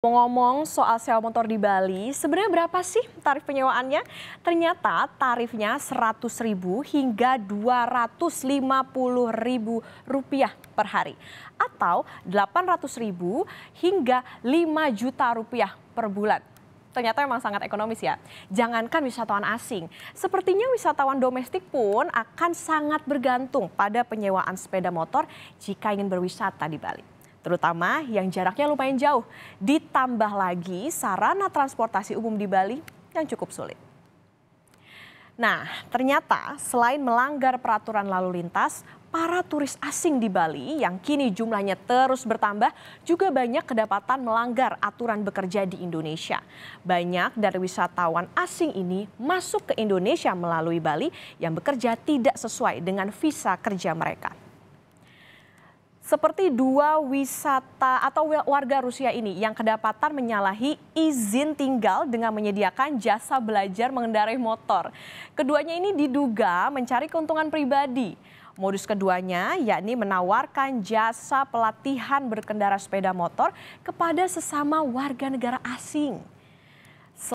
Ngomong soal sewa motor di Bali, sebenarnya berapa sih tarif penyewaannya? Ternyata tarifnya 100 ribu hingga 250 ribu rupiah per hari. Atau 800 ribu hingga 5 juta rupiah per bulan. Ternyata memang sangat ekonomis ya. Jangankan wisatawan asing, sepertinya wisatawan domestik pun akan sangat bergantung pada penyewaan sepeda motor jika ingin berwisata di Bali terutama yang jaraknya lumayan jauh. Ditambah lagi sarana transportasi umum di Bali yang cukup sulit. Nah, ternyata selain melanggar peraturan lalu lintas, para turis asing di Bali yang kini jumlahnya terus bertambah juga banyak kedapatan melanggar aturan bekerja di Indonesia. Banyak dari wisatawan asing ini masuk ke Indonesia melalui Bali yang bekerja tidak sesuai dengan visa kerja mereka seperti dua wisata atau warga Rusia ini yang kedapatan menyalahi izin tinggal dengan menyediakan jasa belajar mengendarai motor. Keduanya ini diduga mencari keuntungan pribadi. Modus keduanya yakni menawarkan jasa pelatihan berkendara sepeda motor kepada sesama warga negara asing.